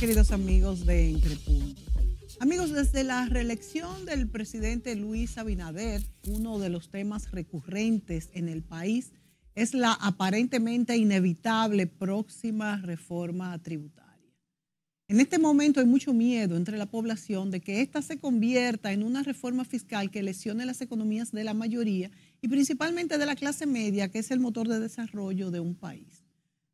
queridos amigos de Entre Amigos, desde la reelección del presidente Luis Abinader, uno de los temas recurrentes en el país es la aparentemente inevitable próxima reforma tributaria. En este momento hay mucho miedo entre la población de que esta se convierta en una reforma fiscal que lesione las economías de la mayoría y principalmente de la clase media, que es el motor de desarrollo de un país.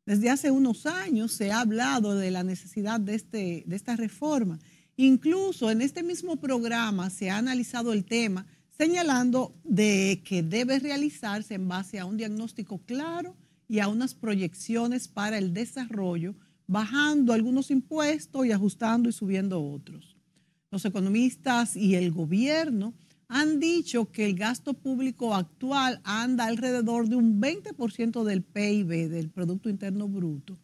Desde hace unos años se ha hablado de la necesidad de, este, de esta reforma. Incluso en este mismo programa se ha analizado el tema señalando de que debe realizarse en base a un diagnóstico claro y a unas proyecciones para el desarrollo, bajando algunos impuestos y ajustando y subiendo otros. Los economistas y el gobierno han dicho que el gasto público actual anda alrededor de un 20% del PIB, del Producto Interno Bruto,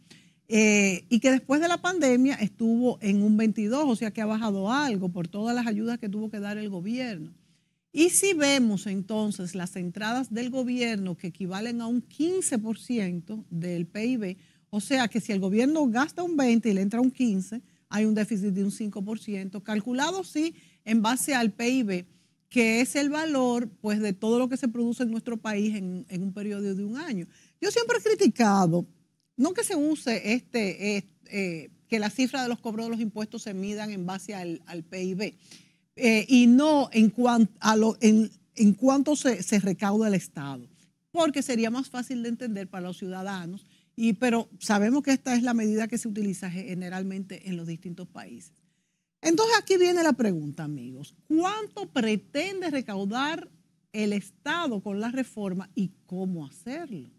eh, y que después de la pandemia estuvo en un 22, o sea que ha bajado algo por todas las ayudas que tuvo que dar el gobierno. Y si vemos entonces las entradas del gobierno que equivalen a un 15% del PIB, o sea que si el gobierno gasta un 20 y le entra un 15, hay un déficit de un 5%, calculado sí en base al PIB que es el valor pues, de todo lo que se produce en nuestro país en, un periodo de un año. Yo siempre he criticado, no que se use este, eh, que la cifra de los cobros de los impuestos se midan en base al, PIB eh, y no en, cuanto en, cuánto se, recauda el Estado, porque sería más fácil de entender para los ciudadanos, y, pero sabemos que esta es la medida que se utiliza generalmente en los distintos países. Entonces aquí viene la pregunta, amigos. ¿Cuánto pretende recaudar el Estado con la reforma y cómo hacerlo?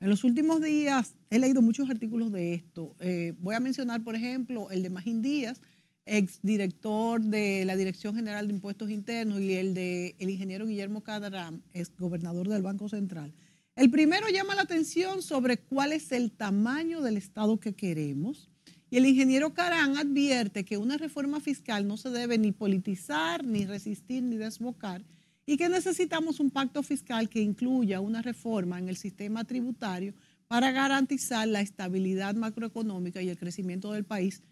En los últimos días he leído muchos artículos de esto. Eh, voy a mencionar, por ejemplo, el de Magín Díaz, exdirector de la Dirección General de Impuestos Internos, y el de el ingeniero Guillermo Cadarán, exgobernador del Banco Central. El primero llama la atención sobre cuál es el tamaño del Estado que queremos. Y el ingeniero Carán advierte que una reforma fiscal no se debe ni politizar, ni resistir, ni desbocar, y que necesitamos un pacto fiscal que incluya una reforma en el sistema tributario para garantizar la estabilidad macroeconómica y el crecimiento del país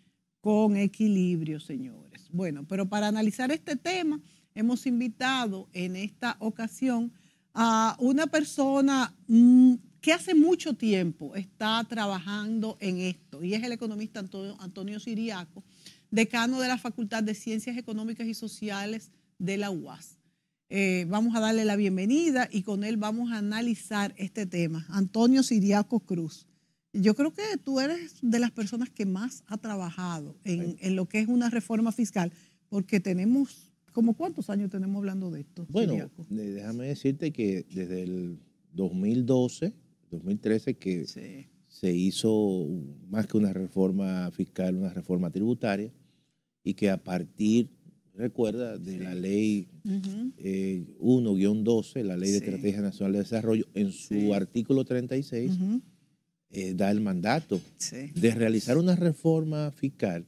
con equilibrio, señores. Bueno, pero para analizar este tema, hemos invitado en esta ocasión a una persona mm, que hace mucho tiempo está trabajando en esto y es el economista Antonio, Siriaco, decano de la Facultad de Ciencias Económicas y Sociales de la UAS. Eh, vamos a darle la bienvenida y con él vamos a analizar este tema. Antonio Siriaco Cruz. Yo creo que tú eres de las personas que más ha trabajado en, lo que es una reforma fiscal, porque tenemos, ¿como cuántos años tenemos hablando de esto? Bueno, eh, déjame decirte que desde el 2012 2013 que se hizo más que una reforma fiscal, una reforma tributaria, y que a partir, recuerda, de la ley 1-12, eh, la ley de Estrategia Nacional de Desarrollo, en su artículo 36, eh, da el mandato de realizar una reforma fiscal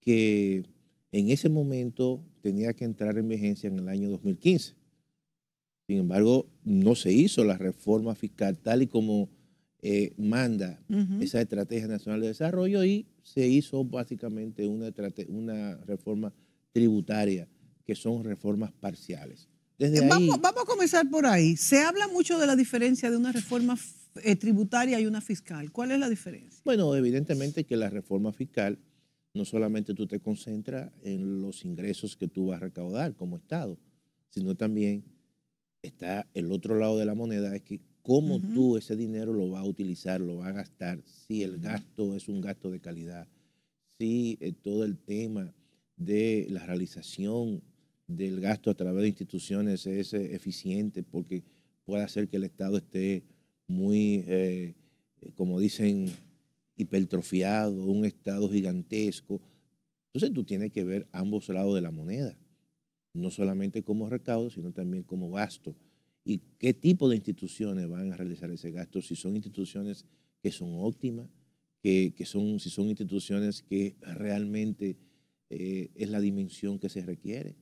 que en ese momento tenía que entrar en vigencia en el año 2015. Sin embargo, no se hizo la reforma fiscal tal y como eh, manda esa Estrategia Nacional de Desarrollo y se hizo básicamente una, reforma tributaria, que son reformas parciales. Eh, vamos, a comenzar por ahí. Se habla mucho de la diferencia de una reforma eh, tributaria y una fiscal. ¿Cuál es la diferencia? Bueno, evidentemente que la reforma fiscal no solamente tú te concentras en los ingresos que tú vas a recaudar como Estado, sino también está el otro lado de la moneda, es que cómo tú ese dinero lo vas a utilizar, lo vas a gastar, si el gasto es un gasto de calidad, si eh, todo el tema de la realización del gasto a través de instituciones es eh, eficiente, porque puede hacer que el Estado esté muy, eh, como dicen, hipertrofiado, un Estado gigantesco. Entonces tú tienes que ver ambos lados de la moneda no solamente como recaudo, sino también como gasto. ¿Y qué tipo de instituciones van a realizar ese gasto? Si son instituciones que son óptimas, que, son, si son instituciones que realmente eh, es la dimensión que se requiere.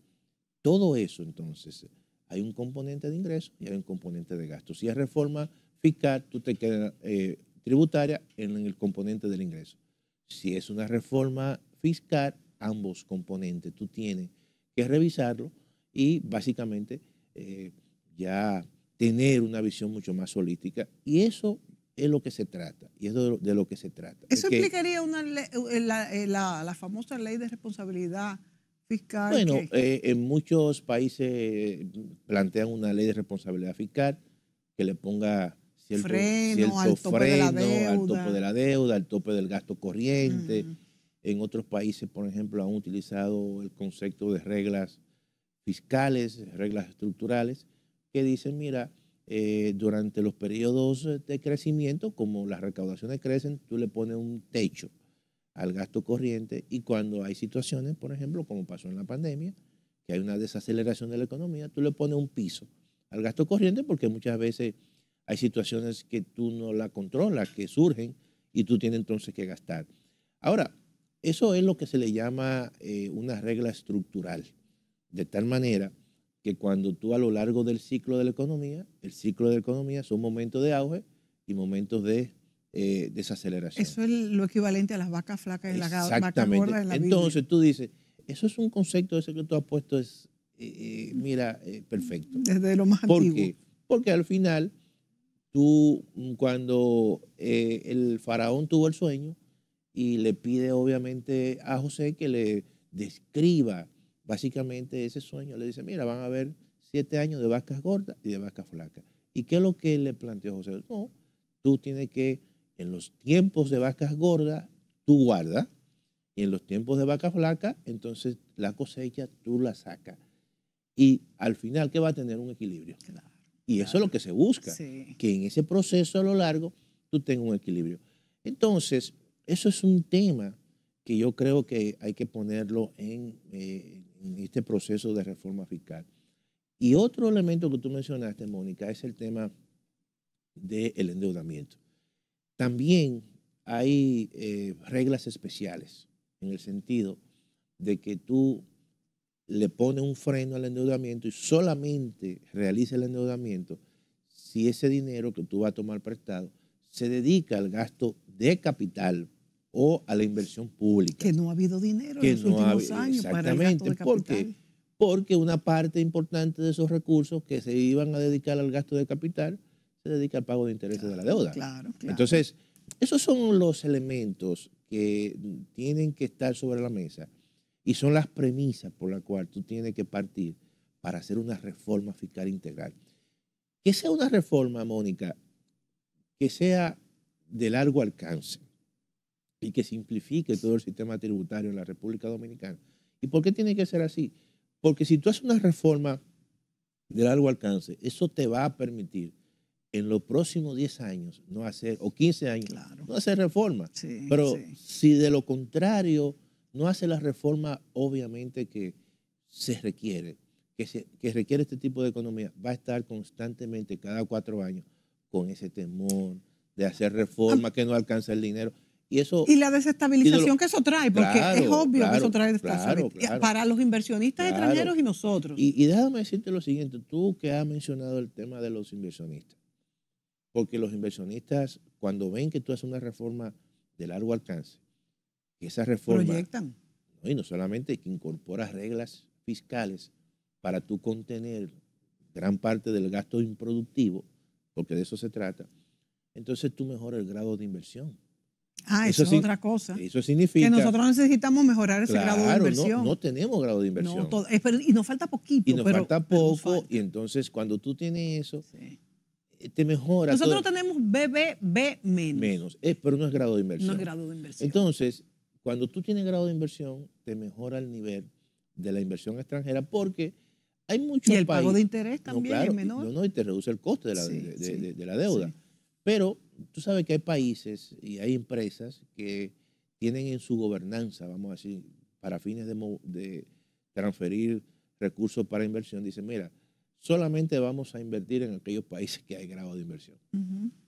Todo eso, entonces, hay un componente de ingreso y hay un componente de gasto. Si es reforma fiscal, tú te quedas eh, tributaria en el componente del ingreso. Si es una reforma fiscal, ambos componentes tú tienes que revisarlo y básicamente eh, ya tener una visión mucho más holística. Y eso es lo que se trata, y es de lo, que se trata. Eso una eh, eh, la, la, famosa ley de responsabilidad fiscal. Bueno, en muchos países plantean una ley de responsabilidad fiscal que le ponga cierto freno, al, tope al, de la deuda, al tope del gasto corriente. Mm. En otros países, por ejemplo, han utilizado el concepto de reglas fiscales, reglas estructurales, que dicen, mira, eh, durante los periodos de crecimiento, como las recaudaciones crecen, tú le pones un techo al gasto corriente y cuando hay situaciones, por ejemplo, como pasó en la pandemia, que hay una desaceleración de la economía, tú le pones un piso al gasto corriente porque muchas veces hay situaciones que tú no la controlas, que surgen y tú tienes entonces que gastar. Ahora, eso es lo que se le llama eh, una regla estructural, de tal manera que cuando tú a lo largo del ciclo de la economía, el ciclo de la economía son momentos de auge y momentos de eh, desaceleración. Eso es lo equivalente a las vacas flacas y las vacas gordas en la Entonces tú dices, eso es un concepto ese que tú has puesto, es, eh, mira, perfecto. Desde lo más ¿Por antiguo. Qué? Porque al final, tú mm, cuando el faraón tuvo el sueño, y le pide obviamente a José que le describa básicamente ese sueño. Le dice, mira, van a haber siete años de vacas gordas y de vacas flacas. ¿Y qué es lo que le planteó José? No, tú tienes que, en los tiempos de vacas gordas, tú guardas, y en los tiempos de vacas flacas, entonces la cosecha tú la sacas. Y al final, ¿qué va a tener? Un equilibrio. y eso es lo que se busca, que en ese proceso a lo largo tú tengas un equilibrio. Entonces, eso es un tema que yo creo que hay que ponerlo eh, en, este proceso de reforma fiscal. Y otro elemento que tú mencionaste, Mónica, es el tema del endeudamiento. También hay eh, reglas especiales en el sentido de que tú le pones un freno al endeudamiento y solamente realiza el endeudamiento si ese dinero que tú vas a tomar prestado se dedica al gasto de capital o a la inversión pública. Que no ha habido dinero en los últimos años para ¿Por qué? Porque una parte importante de esos recursos que se iban a dedicar al gasto de capital se dedica al pago de intereses de la deuda. Claro, claro. Entonces, esos son los elementos que tienen que estar sobre la mesa y son las premisas por las cuales tú tienes que partir para hacer una reforma fiscal integral. Que sea una reforma, Mónica, que sea de largo alcance, y que simplifique todo el sistema tributario en la República Dominicana. ¿Y por qué tiene que ser así? Porque si tú haces una reforma de largo alcance, eso te va a permitir en los próximos 10 años no hacer, o 15 años, no hacer reforma. Pero si de lo contrario no hace la reforma, obviamente que se requiere, que, se, que requiere este tipo de economía, va a estar constantemente cada cuatro años con ese temor de hacer reforma, que no alcanza el dinero. Y, la desestabilización que eso trae, porque es obvio que eso trae desestabilización para los inversionistas extranjeros y nosotros. Y, déjame decirte lo siguiente, tú que has mencionado el tema de los inversionistas, porque los inversionistas cuando ven que tú haces una reforma de largo alcance, que esa reforma... Proyectan. ¿no? Y no solamente que incorporas reglas fiscales para tú contener gran parte del gasto improductivo, porque de eso se trata, entonces tú mejoras el grado de inversión. Ah, eso, es otra cosa. Eso significa. Que nosotros necesitamos mejorar ese grado de inversión. No, tenemos grado de inversión. y nos falta poquito. Y nos falta poco. Y entonces, cuando tú tienes eso, eh, te mejora. Nosotros tenemos BBB menos. Menos. pero no es grado de inversión. No es grado de inversión. Entonces, cuando tú tienes grado de inversión, te mejora el nivel de la inversión extranjera porque hay mucho Y el pago de interés también es menor. No, y te reduce el coste de la, de, la deuda. Pero tú sabes que hay países y hay empresas que tienen en su gobernanza, vamos a decir, para fines de, transferir recursos para inversión, dicen, mira, solamente vamos a invertir en aquellos países que hay grado de inversión.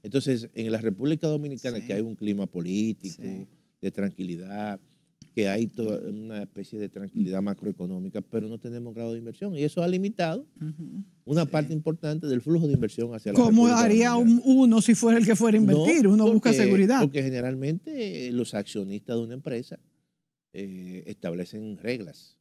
Entonces, en la República Dominicana, que hay un clima político, de tranquilidad, que hay toda una especie de tranquilidad macroeconómica, pero no tenemos grado de inversión. Y eso ha limitado una parte importante del flujo de inversión hacia la ¿Cómo haría uno si fuera el que fuera a invertir? uno busca seguridad. Porque generalmente eh, los accionistas de una empresa eh, establecen reglas.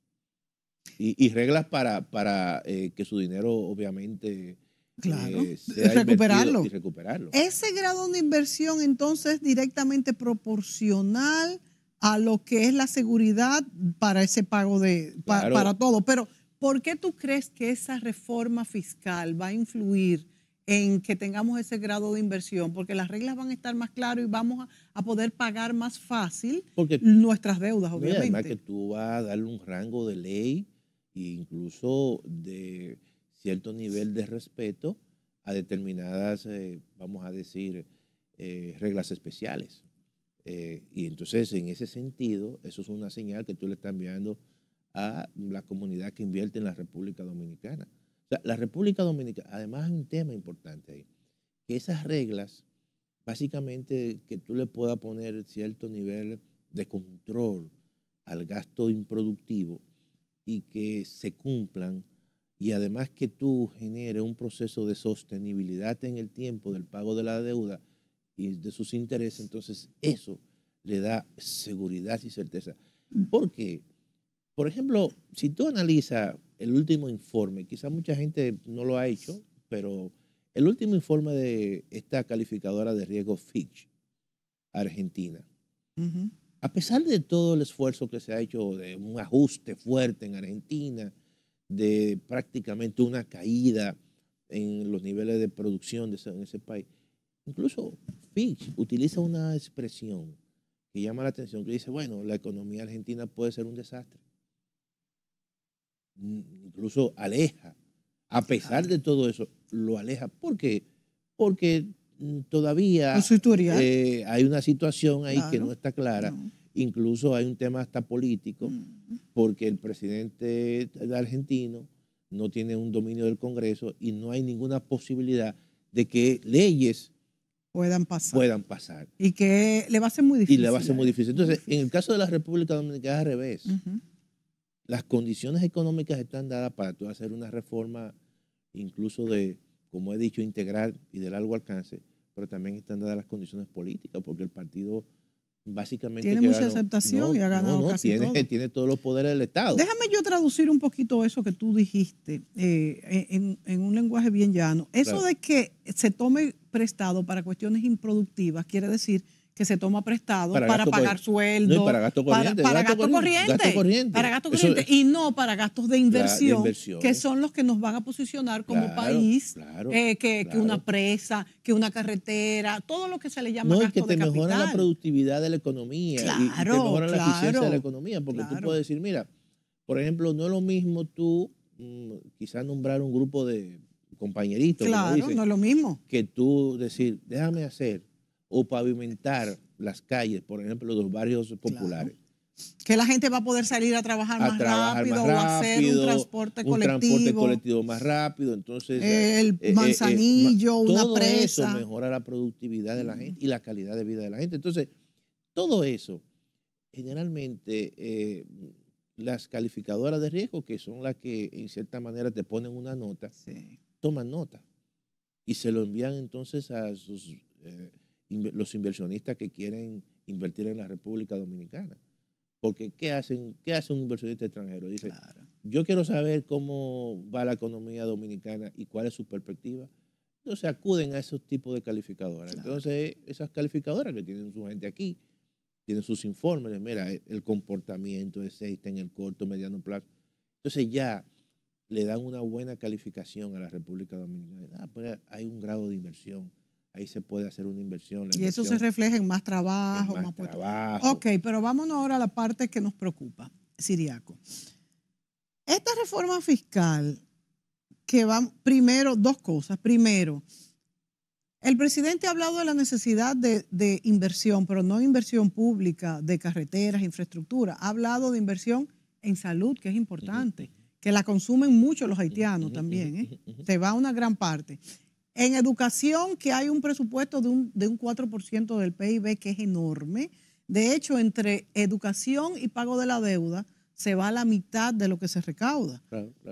Y, reglas para, eh, que su dinero, obviamente, Claro, eh, recuperarlo. Y recuperarlo. Ese grado de inversión entonces directamente proporcional a lo que es la seguridad para ese pago de para todo. Pero, ¿por qué tú crees que esa reforma fiscal va a influir en que tengamos ese grado de inversión? Porque las reglas van a estar más claras y vamos a, poder pagar más fácil nuestras deudas, obviamente. Además que tú vas a darle un rango de ley e incluso de cierto nivel de respeto a determinadas, eh, vamos a decir, eh, reglas especiales. Eh, y entonces, en ese sentido, eso es una señal que tú le estás enviando a la comunidad que invierte en la República Dominicana. la República Dominicana, además hay un tema importante ahí, que esas reglas, básicamente que tú le puedas poner cierto nivel de control al gasto improductivo y que se cumplan, y además que tú genere un proceso de sostenibilidad en el tiempo del pago de la deuda, de sus intereses, entonces eso le da seguridad y certeza. Mm. Porque, por ejemplo, si tú analizas el último informe, quizás mucha gente no lo ha hecho, pero el último informe de esta calificadora de riesgo Fitch, Argentina, mm-hmm. a pesar de todo el esfuerzo que se ha hecho de un ajuste fuerte en Argentina, de prácticamente una caída en los niveles de producción de en ese país, incluso Fitch utiliza una expresión que llama la atención, que dice, bueno, la economía argentina puede ser un desastre. Mm, incluso aleja, a pesar de todo eso, lo aleja. ¿Por qué? Porque mm, todavía eh, hay una situación ahí que no está clara. Incluso hay un tema hasta político, mm. porque el presidente argentino no tiene un dominio del Congreso y no hay ninguna posibilidad de que leyes puedan pasar. Puedan pasar. Y que le va a ser muy difícil. Y le va a ser muy difícil. Entonces, en el caso de la República Dominicana al revés. Las condiciones económicas están dadas para hacer una reforma, incluso de, como he dicho, integral y de largo alcance, pero también están dadas las condiciones políticas, porque el partido básicamente. Tiene mucha aceptación y ha ganado no, casi tiene, todo. tiene, todos los poderes del Estado. Déjame yo traducir un poquito eso que tú dijiste eh, e, en, un lenguaje bien llano. Eso de que se tome prestado para cuestiones improductivas quiere decir que se toma prestado para, pagar sueldo, no, para gasto corriente, para, gasto, para y no para gastos de inversión, que son los que nos van a posicionar como país, eh, que, una presa, que una carretera, todo lo que se le llama gasto que te de mejora la productividad de la economía y, te mejora la eficiencia de la economía, porque tú puedes decir, mira, por ejemplo, no es lo mismo tú mm, quizás nombrar un grupo de compañeritos, claro, no es lo mismo, que tú decir, déjame hacer o pavimentar las calles, por ejemplo, los barrios populares. Que la gente va a poder salir a trabajar, más, rápido, o hacer un transporte colectivo. más rápido. Entonces, el eh, eh, eh, manzanillo, una todo presa. Eso mejora la productividad de la mm. gente y la calidad de vida de la gente. Entonces, todo eso, generalmente, las calificadoras de riesgo, que son las que en cierta manera te ponen una nota, toman nota y se lo envían entonces a sus los inversionistas que quieren invertir en la República Dominicana. Porque ¿qué, hacen, qué hace un inversionista extranjero? Dice, yo quiero saber cómo va la economía dominicana y cuál es su perspectiva. Entonces acuden a esos tipos de calificadoras. Entonces esas calificadoras que tienen su gente aquí, tienen sus informes, mira, e-, el comportamiento de está en el corto, mediano plazo. Entonces ya le dan una buena calificación a la República Dominicana. Ah, pues hay un grado de inversión ahí se puede hacer una inversión. Y eso se refleja en más trabajo, más, trabajo. Ok, pero vámonos ahora a la parte que nos preocupa, Siriaco. Esta reforma fiscal que va, primero, dos cosas. Primero, el presidente ha hablado de la necesidad de, inversión, pero no inversión pública, de carreteras, infraestructura. Ha hablado de inversión en salud, que es importante, que la consumen mucho los haitianos también. ¿eh? Se va una gran parte. En educación, que hay un presupuesto de un, 4% del PIB, que es enorme. De hecho, entre educación y pago de la deuda, se va a la mitad de lo que se recauda.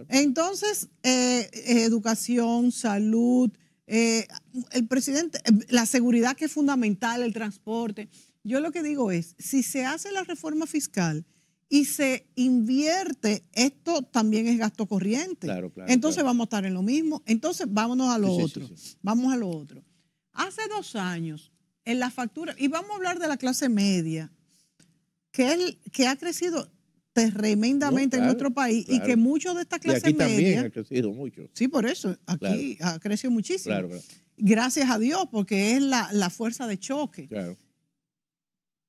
Entonces, eh, educación, salud, eh, el presidente, la seguridad que es fundamental, el transporte. Yo lo que digo es, si se hace la reforma fiscal, y se invierte, esto también es gasto corriente. Claro, claro, Entonces vamos a estar en lo mismo. Entonces vámonos a lo otro. vamos a lo otro. Hace dos años, en la factura, y vamos a hablar de la clase media, que, que ha crecido tremendamente en nuestro país y que muchos de estas clases media. también ha crecido mucho. Sí, por eso, aquí ha crecido muchísimo. Gracias a Dios, porque es la, la fuerza de choque. Claro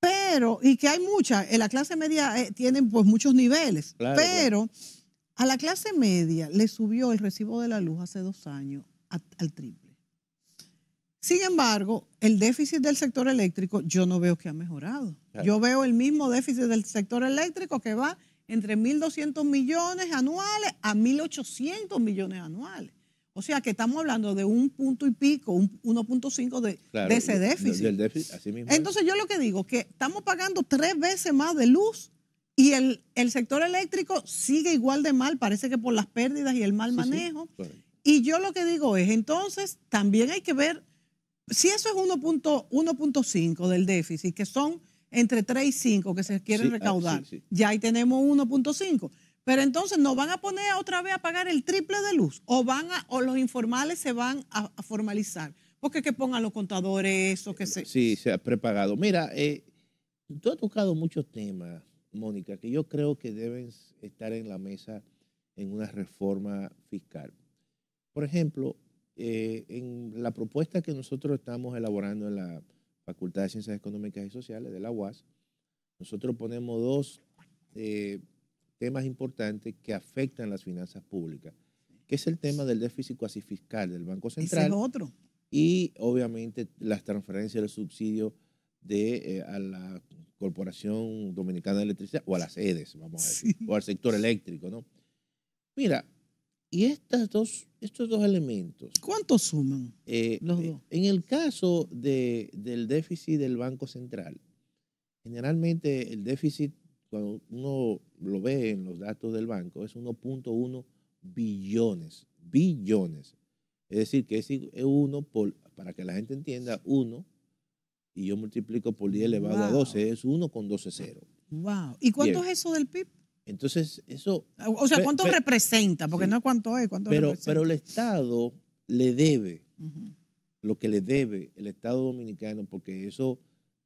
pero, y que hay muchas, eh, la clase media tiene eh, tienen pues muchos niveles, pero a la clase media le subió el recibo de la luz hace dos años al triple. Sin embargo, el déficit del sector eléctrico yo no veo que ha mejorado. Yo veo el mismo déficit del sector eléctrico que va entre 1.200 millones anuales a 1.800 millones anuales. O sea que estamos hablando de un punto y pico, 1.5 de, ese déficit. Entonces yo lo que digo, es que estamos pagando tres veces más de luz y el, sector eléctrico sigue igual de mal, parece que por las pérdidas y el mal manejo. y yo lo que digo es, entonces también hay que ver, si eso es 1.5 del déficit, que son entre 3 y 5 que se quieren ah, recaudar, ya ahí tenemos 1.5. Pero entonces nos van a poner otra vez a pagar el triple de luz o van o los informales se van a, formalizar? formalizar. Porque que pongan los contadores eso que sé. Sí, se ha prepagado. Mira, eh, tú has tocado muchos temas, Mónica, que yo creo que deben estar en la mesa en una reforma fiscal. Por ejemplo, eh, en la propuesta que nosotros estamos elaborando en la Facultad de Ciencias Económicas y Sociales de la UAS, nosotros ponemos dos eh, temas importantes que afectan las finanzas públicas, que es el tema del déficit cuasi fiscal del Banco Central. otro. Y obviamente las transferencias del subsidio de, eh, a la Corporación Dominicana de Electricidad o a las sedes, vamos a decir, o al sector eléctrico, ¿no? Mira, y estas dos, estos dos elementos. ¿cuántos suman eh, los eh, dos? En el caso del déficit del Banco Central, generalmente el déficit cuando uno lo ve en los datos del banco, es 1.1 billones, billones. Es decir, que es 1 por, para que la gente entienda, 1 y yo multiplico por 10 elevado a 12, es 1 con 12 0. Wow. ¿Y cuánto es eso del PIB? Entonces, eso... O sea, ¿cuánto representa? Porque no es cuánto es, cuánto pero, Pero el Estado le debe lo que le debe el Estado dominicano, porque eso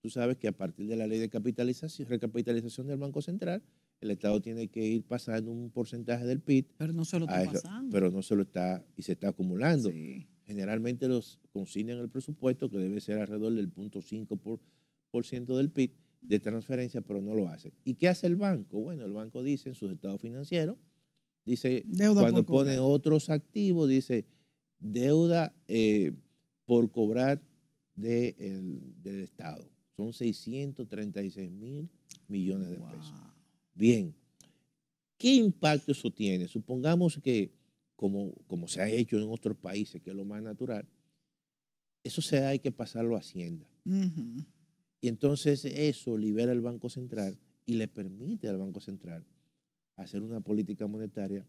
Tú sabes que a partir de la ley de capitalización, recapitalización del Banco Central, el Estado tiene que ir pasando un porcentaje del PIB. Pero no se lo está pasando. Pero no se lo está y se está acumulando. Generalmente los consignan el presupuesto, que debe ser alrededor del 0.5% por, por del PIB de transferencia, pero no lo hacen. ¿Y qué hace el banco? Bueno, el banco dice en sus estados financieros, dice, cuando pone otros activos, dice, deuda eh, por cobrar del Estado son 636 mil millones de pesos. Bien, ¿qué impacto eso tiene? Supongamos que, como, se ha hecho en otros países, que es lo más natural, eso se hay que pasarlo a Hacienda. Y entonces eso libera al Banco Central y le permite al Banco Central hacer una política monetaria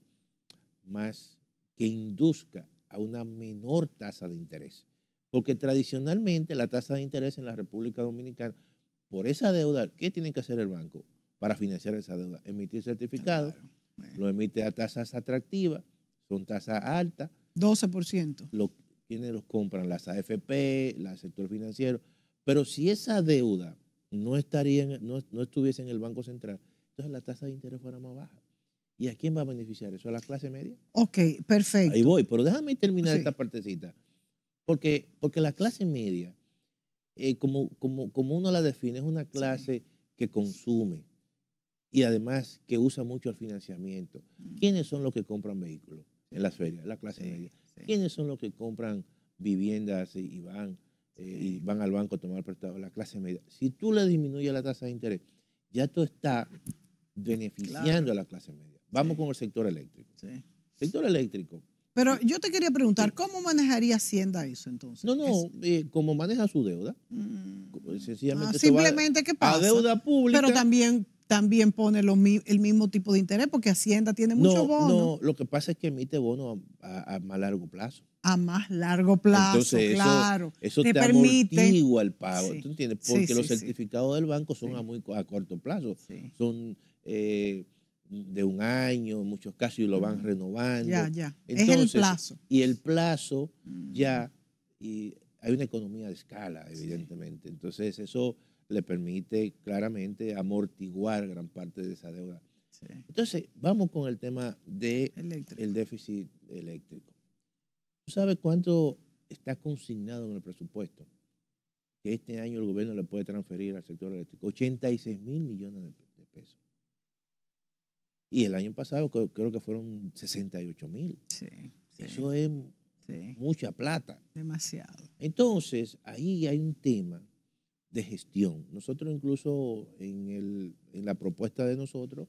más que induzca a una menor tasa de interés. Porque tradicionalmente la tasa de interés en la República Dominicana por esa deuda, ¿qué tiene que hacer el banco para financiar esa deuda? Emitir certificados, lo emite a tasas atractivas, son tasas altas. 12%. Lo, ¿Quiénes los compran, las AFP, el sector financiero. Pero si esa deuda no, estaría no, estuviese en el Banco Central, entonces la tasa de interés fuera más baja. ¿Y a quién va a beneficiar eso? ¿A la clase media? Ok, perfecto. Ahí voy, pero déjame terminar esta partecita. Porque, la clase media, eh, como, uno la define, es una clase que consume y además que usa mucho el financiamiento. ¿Quiénes son los que compran vehículos en las ferias? La clase media. ¿Quiénes son los que compran viviendas y van, eh, y van al banco a tomar prestado? La clase media. Si tú le disminuyes la tasa de interés, ya tú estás beneficiando a la clase media. Vamos con el sector eléctrico. sector eléctrico, pero yo te quería preguntar, ¿cómo manejaría Hacienda eso entonces? No, no, eh, como maneja su deuda. Mm. Ah, simplemente que pasa. A deuda pública. Pero también, también pone el mismo tipo de interés porque Hacienda tiene muchos bonos. No, lo que pasa es que emite bonos a, más largo plazo. A más largo plazo, claro. Eso, te, permite. amortigua el pago, ¿tú entiendes? Porque los certificados del banco son a, muy, a corto plazo. Son... Eh, de un año, en muchos casos, y lo van renovando. Ya, ya. es el plazo. Y el plazo mm. ya, y hay una economía de escala, evidentemente. Entonces, eso le permite claramente amortiguar gran parte de esa deuda. Entonces, vamos con el tema del de déficit eléctrico. ¿Tú sabes cuánto está consignado en el presupuesto que este año el gobierno le puede transferir al sector eléctrico? 86 mil millones de pesos. Y el año pasado creo que fueron 68 mil. Sí, Eso es mucha plata. Demasiado. Entonces, ahí hay un tema de gestión. Nosotros incluso en, el, en la propuesta de nosotros,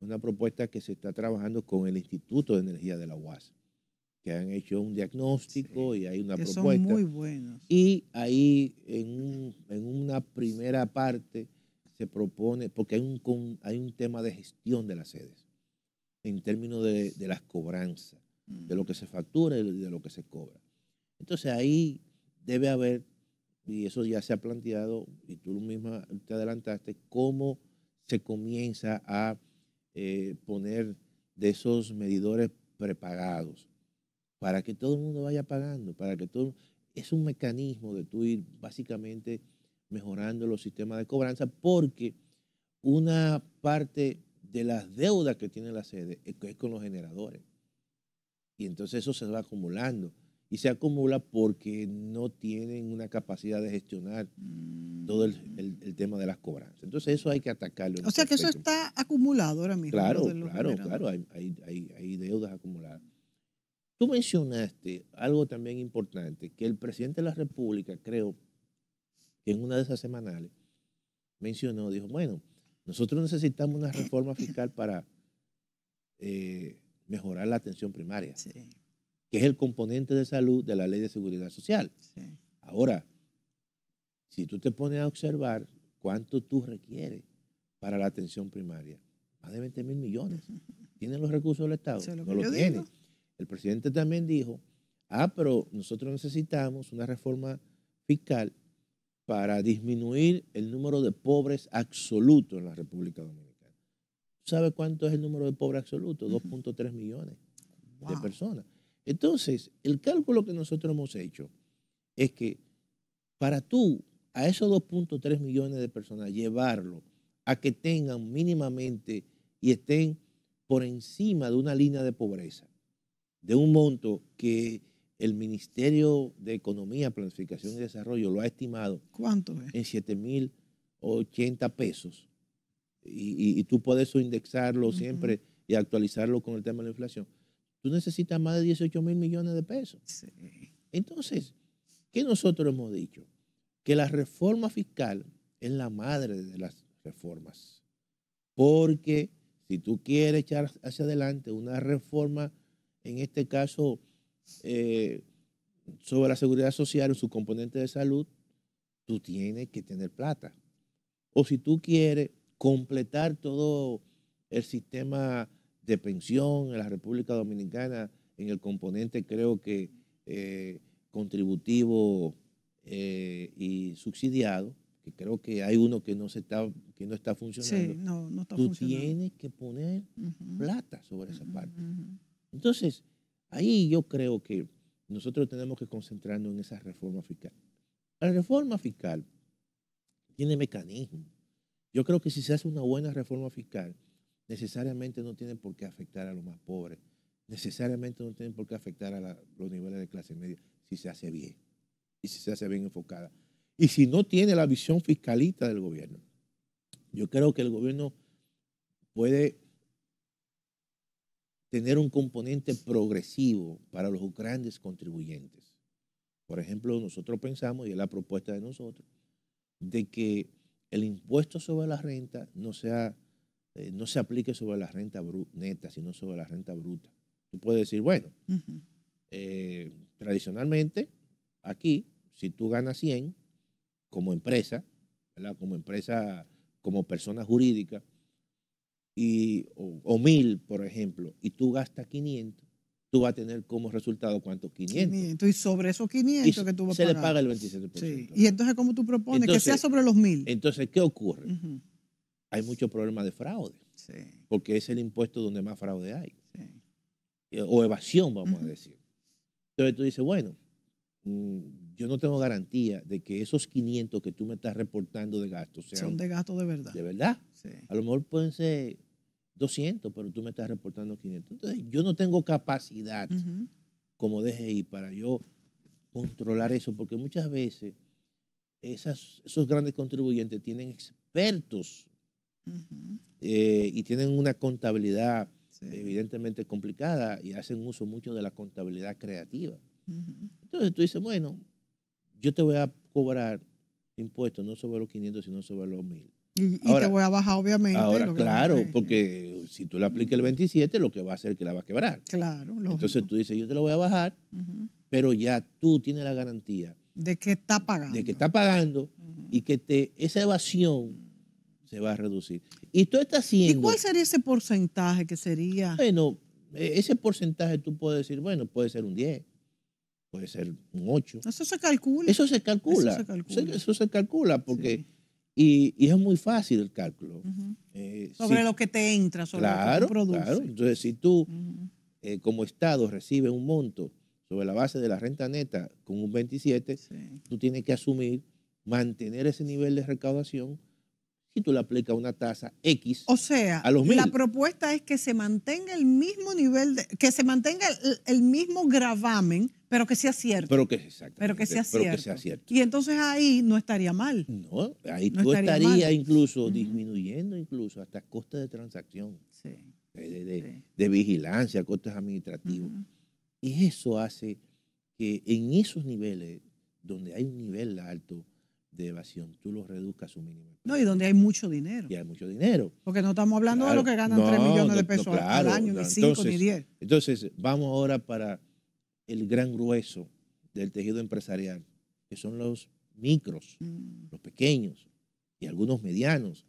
una propuesta que se está trabajando con el Instituto de Energía de la UAS, que han hecho un diagnóstico y hay una propuesta. Son muy buenos. Y ahí en, en, una primera parte se propone, porque hay un, hay un tema de gestión de las sedes, en términos de, las cobranzas, de lo mm. que se factura y de lo que se cobra. Entonces ahí debe haber, y eso ya se ha planteado, y tú misma te adelantaste, cómo se comienza a eh, poner de esos medidores prepagados para que todo el mundo vaya pagando, para que todo es un mecanismo de tú ir básicamente mejorando los sistemas de cobranza, porque una parte de las deudas que tiene la sede es con los generadores. Y entonces eso se va acumulando. Y se acumula porque no tienen una capacidad de gestionar todo el, mm. tema de las cobranzas. Entonces eso hay que atacarlo. O sea que eso está acumulado ahora mismo. Claro, claro, claro, hay, hay, hay deudas acumuladas. Tú mencionaste algo también importante, que el presidente de la República, creo, que en una de esas semanales mencionó, dijo, bueno, nosotros necesitamos una reforma fiscal para eh, mejorar la atención primaria, que es el componente de salud de la ley de seguridad social. Ahora, si tú te pones a observar cuánto tú requieres para la atención primaria, más de 20 mil millones. ¿Tienen los recursos del Estado? no lo tienen. El presidente también dijo, ah, pero nosotros necesitamos una reforma fiscal para disminuir el número de pobres absolutos en la República Dominicana. ¿Sabe cuánto es el número de pobres absoluto? 2.3 millones de personas. Entonces, el cálculo que nosotros hemos hecho es que para tú a esos 2.3 millones de personas llevarlo a que tengan mínimamente y estén por encima de una línea de pobreza, de un monto que el Ministerio de Economía, Planificación y Desarrollo lo ha estimado. ¿Cuánto es? En 7.080 pesos. Y, tú puedes indexarlo siempre y actualizarlo con el tema de la inflación. Tú necesitas más de 18 mil millones de pesos. Entonces, ¿qué nosotros hemos dicho? Que la reforma fiscal es la madre de las reformas. Porque si tú quieres echar hacia adelante una reforma, en este caso, eh, sobre la seguridad social en su componente de salud, tú tienes que tener plata. O si tú quieres completar todo el sistema de pensión en la República Dominicana, en el componente creo que eh, contributivo eh, y subsidiado, que creo que hay uno que no se está que no está funcionando. tú tienes que poner plata sobre esa parte. Entonces, Ahí yo creo que nosotros tenemos que concentrarnos en esa reforma fiscal. La reforma fiscal tiene mecanismos. Yo creo que si se hace una buena reforma fiscal, necesariamente no tiene por qué afectar a los más pobres, necesariamente no tiene por qué afectar a los niveles de clase media, si se hace bien y si se hace bien enfocada. Y si no tiene la visión fiscalista del gobierno. Yo creo que el gobierno puede tener un componente progresivo para los grandes contribuyentes. Por ejemplo, nosotros pensamos, y es la propuesta de nosotros, de que el impuesto sobre la renta no, sea, eh, no se aplique sobre la renta neta, sino sobre la renta bruta. Tú puedes decir, bueno, eh, tradicionalmente aquí, si tú ganas 100 como empresa, como empresa, como persona jurídica, y, o, mil por ejemplo, y tú gastas 500, tú vas a tener como resultado cuánto? 500. y sobre esos 500 que tú vas a pagar. Se le paga el 27%. Y entonces, ¿cómo tú propones que sea sobre los mil Entonces, ¿qué ocurre? Hay mucho problema de fraude. Porque es el impuesto donde más fraude hay. Eh, o evasión, vamos a decir. Entonces tú dices, bueno, mm, yo no tengo garantía de que esos 500 que tú me estás reportando de gastos sean. Son de gastos de verdad. De verdad. A lo mejor pueden ser 200, pero tú me estás reportando 500. Entonces, yo no tengo capacidad como DGI para yo controlar eso, porque muchas veces esos grandes contribuyentes tienen expertos eh, y tienen una contabilidad evidentemente complicada y hacen uso mucho de la contabilidad creativa. Entonces tú dices, bueno, yo te voy a cobrar impuestos no sobre los 500, sino sobre los 1000. Y, te voy a bajar, obviamente. Ahora, claro, porque si tú le apliques el 27, lo que va a hacer es que la va a quebrar. Claro, lógico. Entonces tú dices, yo te lo voy a bajar, pero ya tú tienes la garantía. De que está pagando. De que está pagando y que te, esa evasión se va a reducir. Y tú estás haciendo... ¿Y cuál sería ese porcentaje que sería? Bueno, e, ese porcentaje tú puedes decir, bueno, puede ser un 10, puede ser un 8. Eso se calcula. Eso se calcula. Eso se calcula, eso se calcula porque... Y, es muy fácil el cálculo. Eh, sobre lo que te entra, sobre lo que produce. Claro. Entonces, si tú, eh, como Estado, recibes un monto sobre la base de la renta neta con un 27, tú tienes que asumir mantener ese nivel de recaudación y tú le aplicas una tasa X o sea, a La propuesta es que se mantenga el mismo nivel, de, que se mantenga el mismo gravamen pero que sea cierto. Pero que, sea cierto. Y entonces ahí no estaría mal. No, ahí tú estaría estarías incluso disminuyendo incluso hasta costas de transacción, eh, sí. de, vigilancia, costes administrativos Y eso hace que en esos niveles, donde hay un nivel alto de evasión, tú los reduzcas a su mínimo. No, y donde hay mucho dinero. Y hay mucho dinero. Porque no estamos hablando de lo que ganan 3 millones de pesos al año, ni 5, ni 10. Entonces, vamos ahora para el gran grueso del tejido empresarial, que son los micros, mm. los pequeños y algunos medianos,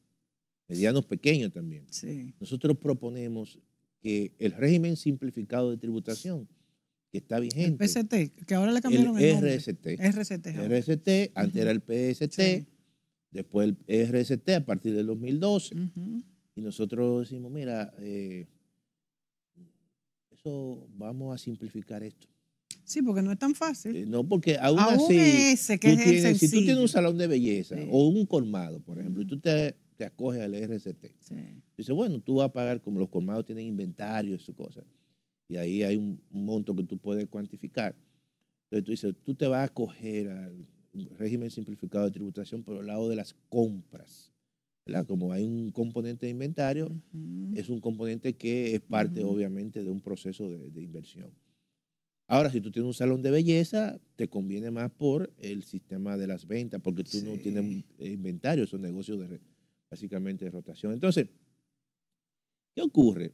medianos pequeños también. Nosotros proponemos que el régimen simplificado de tributación que está vigente. El que ahora le cambiaron el, RST. RST. RST, antes era el PST, después el RST a partir del 2012. Y nosotros decimos, mira, eh, eso vamos a simplificar esto. Sí, porque no es tan fácil. Eh, no, porque aún, así, que si tú tienes un salón de belleza o un colmado, por ejemplo, y tú te, te acoges al RCT, dice dices, bueno, tú vas a pagar, como los colmados tienen inventario y su cosa, y ahí hay un, monto que tú puedes cuantificar. Entonces tú dices, tú te vas a acoger al régimen simplificado de tributación por el lado de las compras. Como hay un componente de inventario, es un componente que es parte, obviamente, de un proceso de inversión. Ahora, si tú tienes un salón de belleza, te conviene más por el sistema de las ventas, porque tú no tienes inventario, son negocios de, básicamente de rotación. Entonces, ¿qué ocurre?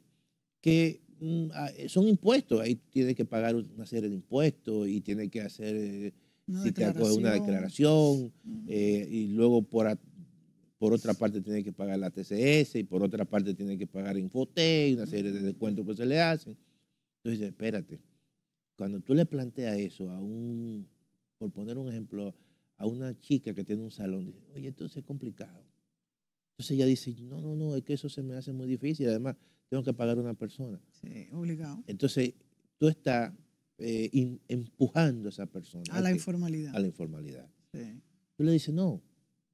Que mm, ah, eh, son impuestos, ahí tienes que pagar una serie de impuestos y tienes que hacer eh, una si declaración, una declaración mm. eh, y luego por, por otra parte tienes que pagar la TCS y por otra parte tienes que pagar infote y una serie de descuentos que se le hacen. Entonces, espérate cuando tú le planteas eso a un, por poner un ejemplo, a una chica que tiene un salón, dice, oye, entonces es complicado. Entonces ella dice, no, no, no, es que eso se me hace muy difícil, además tengo que pagar a una persona. Sí, obligado. Entonces tú estás eh, empujando a esa persona. A la informalidad. A la informalidad. Sí. Tú le dices, no,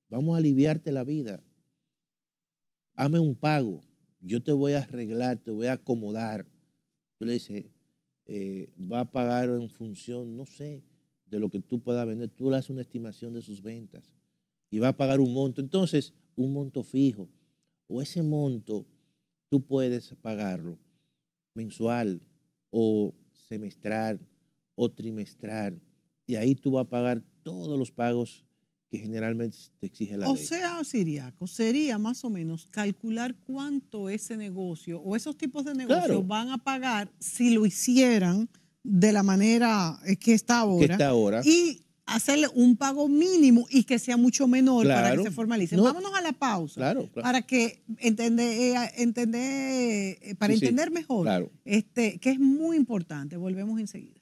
vamos a aliviarte la vida. Hame un pago, yo te voy a arreglar, te voy a acomodar. Tú le dices, eh, va a pagar en función, no sé, de lo que tú puedas vender. Tú le haces una estimación de sus ventas y va a pagar un monto. Entonces, un monto fijo o ese monto tú puedes pagarlo mensual o semestral o trimestral. Y ahí tú vas a pagar todos los pagos que generalmente te exige la o ley. O sea, Siriaco, sería más o menos calcular cuánto ese negocio o esos tipos de negocios van a pagar si lo hicieran de la manera eh, que está ahora. Y hacerle un pago mínimo y que sea mucho menor para que se formalice. Vámonos a la pausa. Para que entender, eh, entender eh, para entender mejor. Este, que es muy importante. Volvemos enseguida.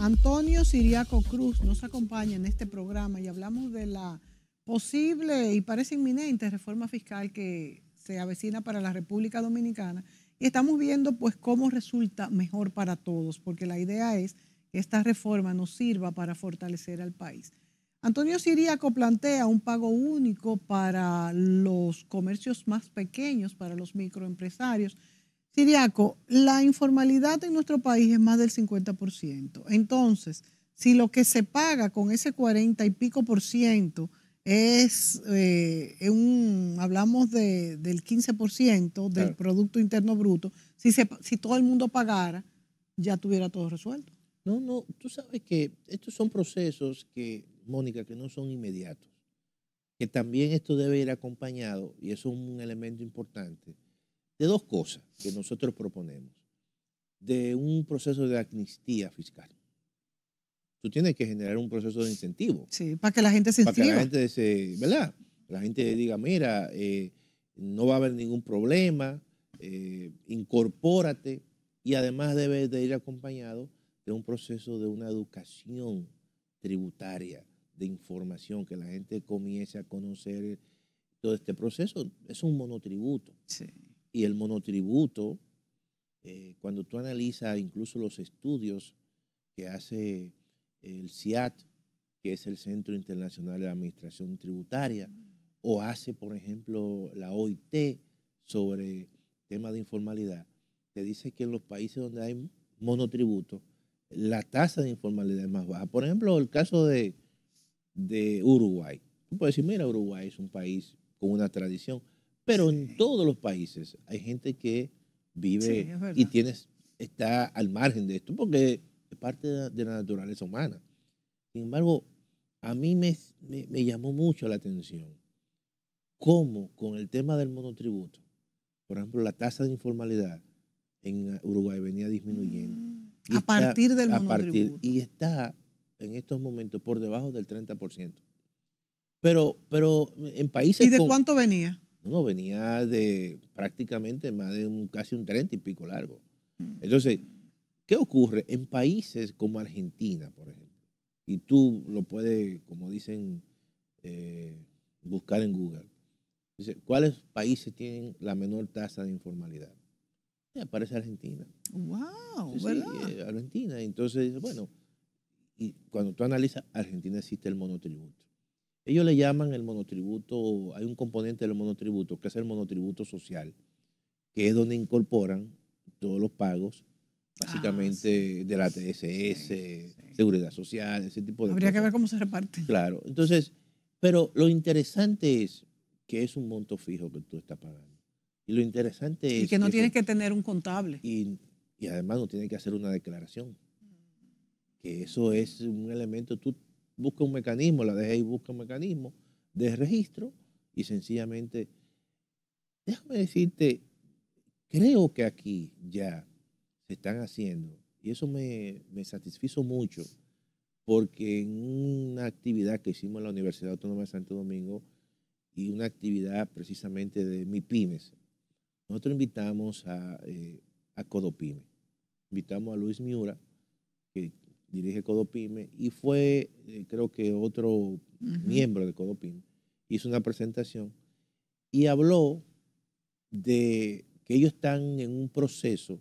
Antonio Siriaco Cruz nos acompaña en este programa y hablamos de la posible y parece inminente reforma fiscal que se avecina para la República Dominicana y estamos viendo pues cómo resulta mejor para todos, porque la idea es que esta reforma nos sirva para fortalecer al país. Antonio Siriaco plantea un pago único para los comercios más pequeños, para los microempresarios. Siriaco, la informalidad en nuestro país es más del 50%. Entonces, si lo que se paga con ese 40 y pico por ciento es eh, un, hablamos del 15% del Producto Interno Bruto, si, si todo el mundo pagara, ya tuviera todo resuelto. No, no, tú sabes que estos son procesos que, Mónica, que no son inmediatos, que también esto debe ir acompañado, y eso es un elemento importante, de dos cosas que nosotros proponemos. De un proceso de amnistía fiscal. Tú tienes que generar un proceso de incentivo. Sí, para que la gente se Para que la gente se, ¿verdad? La gente diga, mira, eh, no va a haber ningún problema, eh, incorpórate y además debe de ir acompañado de un proceso de una educación tributaria, de información, que la gente comience a conocer todo este proceso. Es un monotributo. Sí. Y el monotributo, eh, cuando tú analizas incluso los estudios que hace eh, el CIAT, que es el Centro Internacional de Administración Tributaria, o hace, por ejemplo, la OIT sobre temas de informalidad, te dice que en los países donde hay monotributo, la tasa de informalidad es más baja. Por ejemplo, el caso de, de Uruguay. Tú puedes decir, mira, Uruguay es un país con una tradición, pero en todos los países hay gente que vive y tienes, está al margen de esto, porque es parte de la, naturaleza humana. Sin embargo, a mí me, llamó mucho la atención cómo con el tema del monotributo, por ejemplo, la tasa de informalidad en Uruguay venía disminuyendo. Mm, a partir del monotributo. y está en estos momentos por debajo del 30%. Pero, pero en países... ¿Y de cuánto venía? No, venía de prácticamente más de un, casi un 30 y pico largo. Mm. Entonces, ¿qué ocurre en países como Argentina, por ejemplo? Y tú lo puedes, como dicen, eh, buscar en Google. Dice, ¿cuáles países tienen la menor tasa de informalidad? Y eh, aparece Argentina. ¡Wow! ¿verdad? Sí, eh, Argentina. Entonces, bueno, y cuando tú analizas, Argentina existe el monotributo. Ellos le llaman el monotributo, hay un componente del monotributo que es el monotributo social, que es donde incorporan todos los pagos, ah, básicamente de la TSS, seguridad social, ese tipo de Habría que ver cómo se reparte. Claro, entonces, pero lo interesante es que es un monto fijo que tú estás pagando. Y lo interesante es... Y que no tienes que tener un contable. Y, además no tienes que hacer una declaración. Que eso es un elemento, tú busca un mecanismo, la DGI busca un mecanismo de registro y sencillamente, déjame decirte, creo que aquí ya se están haciendo, y eso me, satisfizo mucho, porque en una actividad que hicimos en la Universidad Autónoma de Santo Domingo y una actividad precisamente de MIPIMES, nosotros invitamos a, eh, a Codopime, invitamos a Luis Miura, que dirige Codopime, y fue, eh, creo que otro miembro de Codopime, hizo una presentación y habló de que ellos están en un proceso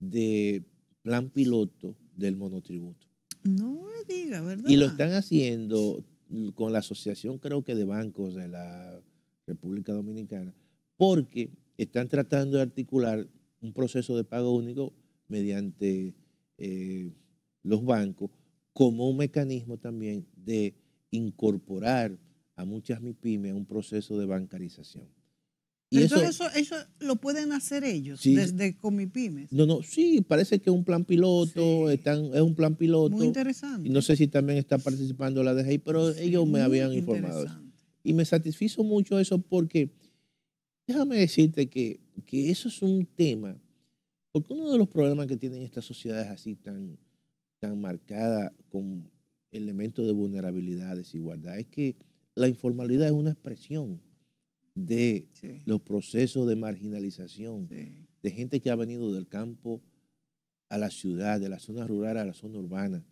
de plan piloto del monotributo. No me diga, ¿verdad? Y lo están haciendo con la asociación, creo que de bancos de la República Dominicana, porque están tratando de articular un proceso de pago único mediante eh, los bancos como un mecanismo también de incorporar a muchas MIPIMES a un proceso de bancarización. Y eso, lo pueden hacer ellos desde con MIPIMES. No, no, sí, parece que es un plan piloto, es un plan piloto. Muy interesante. no sé si también está participando la DGI, pero ellos me habían informado. Y me satisfizo mucho eso porque déjame decirte que, que eso es un tema, porque uno de los problemas que tienen estas sociedades así tan marcada con elementos de vulnerabilidad, desigualdad, es que la informalidad es una expresión de los procesos de marginalización, de gente que ha venido del campo a la ciudad, de la zona rural a la zona urbana.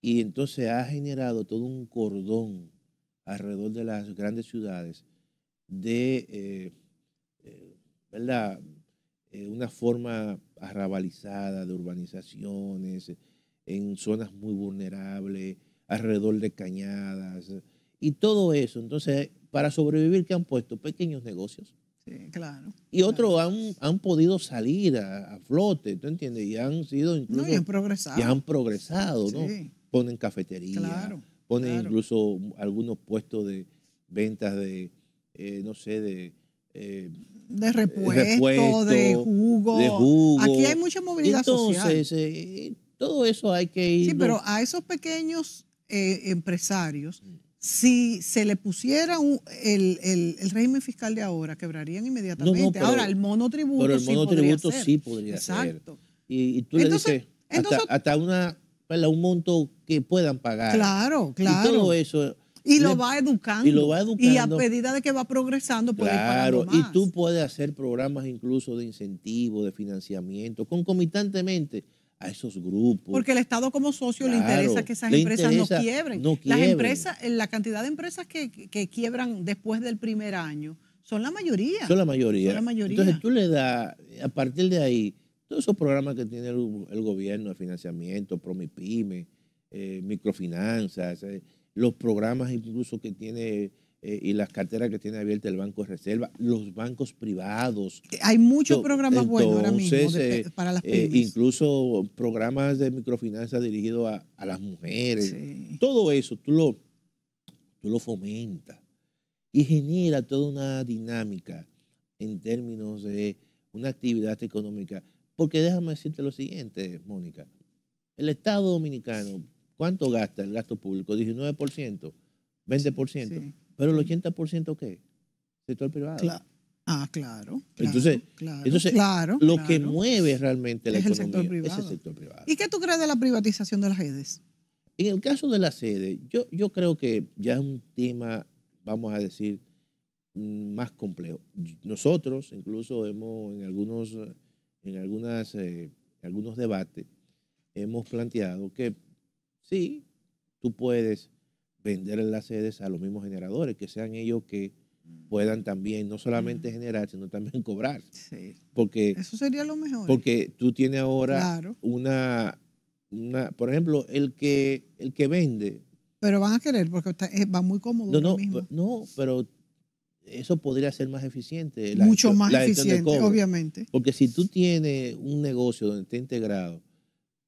Y entonces ha generado todo un cordón alrededor de las grandes ciudades de eh, eh, ¿verdad? Eh, una forma arrabalizada de urbanizaciones, en zonas muy vulnerables, alrededor de cañadas eh, y todo eso. Entonces, para sobrevivir, ¿qué han puesto? Pequeños negocios. Sí, claro. Y otros han, podido salir a, flote, ¿tú entiendes? Y han sido incluso... No, y han progresado. Y han progresado, ¿no? Sí. Ponen cafetería. Claro. Ponen incluso algunos puestos de ventas de, eh, no sé, de... Eh, de repuesto, de, jugo. Aquí hay mucha movilidad Entonces, social. Todo eso hay que ir. Sí, pero a esos pequeños eh, empresarios, mm. si se le pusiera el, régimen fiscal de ahora, quebrarían inmediatamente. ahora, el monotributo. Pero el monotributo sí, podría Ser. Y, y, tú le dices, hasta, una, un monto que puedan pagar. Claro, claro. Y todo eso. Y lo, ¿eh? va educando, y lo va educando. Y a medida de que va progresando, puede Claro, y tú puedes hacer programas incluso de incentivo, de financiamiento, concomitantemente a esos grupos. Porque el Estado como socio le interesa que esas empresas no, quiebren. Las empresas, eh, la cantidad de empresas que, quiebran después del primer año son la mayoría. Son la mayoría. la mayoría. Entonces tú le das, a partir de ahí, todos esos programas que tiene el, gobierno de financiamiento, Promipyme, eh, microfinanzas, eh, los programas incluso que tiene eh, y las carteras que tiene abierta el Banco de Reserva, los bancos privados. Hay muchos programas buenos ahora mismo eh, para las eh, pymes. incluso programas de microfinanza dirigidos a, las mujeres. Todo eso tú lo, tú lo fomentas y genera toda una dinámica en términos de una actividad económica. Porque déjame decirte lo siguiente, Mónica. El Estado dominicano, ¿cuánto gasta el gasto público? 19%, 20%. Pero el 80% ¿qué? Sector privado. Ah, claro. entonces, entonces lo que mueve realmente la economía es el sector privado. ¿Y qué tú crees de la privatización de las redes? En el caso de las sedes, yo, yo creo que ya es un tema, vamos a decir, mm, más complejo. Nosotros incluso hemos en algunos, en algunas, eh, algunos debates hemos planteado que sí, tú puedes vender las sedes a los mismos generadores, que sean ellos que puedan también no solamente generar, sino también cobrar. Sí. Porque, Eso sería lo mejor. Porque tú tienes ahora una, por ejemplo, el que, el que vende. Pero van a querer, porque eh, va muy cómodo. No, mismo. no, pero eso podría ser más eficiente. Mucho más eficiente, obviamente. Porque si tú tienes un negocio donde esté integrado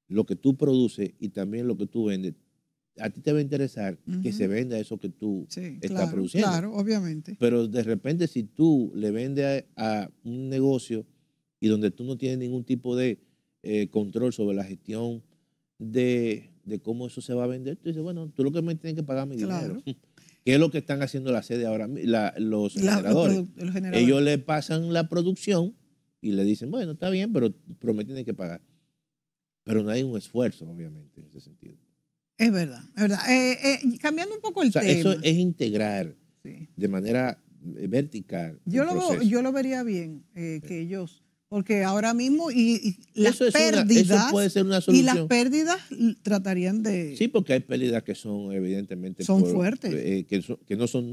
lo que tú produces y también lo que tú vendes, a ti te va a interesar que se venda eso que tú estás produciendo. Claro, obviamente. Pero de repente si tú le vendes a, un negocio y donde tú no tienes ningún tipo de eh, control sobre la gestión de, cómo eso se va a vender, tú dices, bueno, tú lo que me tienes que pagar mi dinero. ¿Qué es lo que están haciendo la sede ahora? La, los, generadores. Ellos le pasan la producción y le dicen, bueno, está bien, pero, pero me tienes que pagar. Pero no hay un esfuerzo, obviamente, en ese sentido. Es verdad, es verdad. Eh, eh, cambiando un poco el Eso es integrar de manera eh, vertical. Yo lo, yo lo vería bien que ellos, porque ahora mismo y, las pérdidas eso puede ser una solución. y las pérdidas tratarían de sí, porque hay pérdidas que son evidentemente son fuertes, que, no son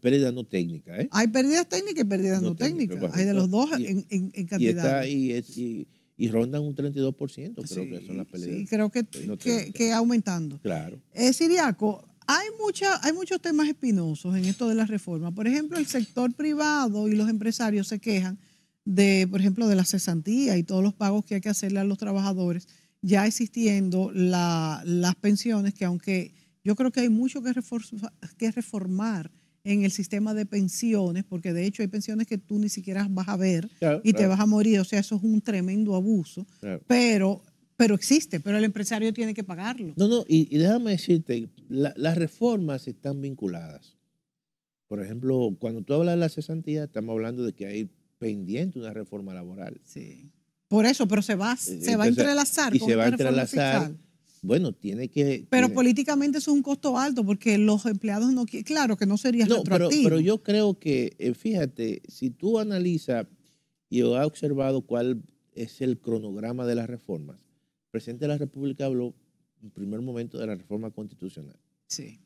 pérdidas no técnicas. Hay pérdidas técnicas y pérdidas no, técnicas. Hay de los dos en, cantidad. Y está, y rondan un 32%, creo que son las peleas. Sí, creo que, que, aumentando. Claro. Eh, Siriaco, hay, mucha, hay muchos temas espinosos en esto de la reforma. Por ejemplo, el sector privado y los empresarios se quejan de, por ejemplo, de la cesantía y todos los pagos que hay que hacerle a los trabajadores, ya existiendo las pensiones, que aunque yo creo que hay mucho que reformar en el sistema de pensiones, porque de hecho hay pensiones que tú ni siquiera vas a ver y te vas a morir, o sea, eso es un tremendo abuso, pero, pero existe, pero el empresario tiene que pagarlo. No, no, y, déjame decirte, las reformas están vinculadas. Por ejemplo, cuando tú hablas de la cesantía, estamos hablando de que hay pendiente una reforma laboral. Sí. Por eso, pero se va, eh, se va a entrelazar. con se va Fiscal bueno, tiene que... Pero políticamente es un costo alto porque los empleados no quieren, claro que no sería no, retroactivo. Pero, yo creo que, eh, fíjate, si tú analizas y has observado cuál es el cronograma de las reformas, el presidente de la República habló en primer momento de la reforma constitucional. Sí.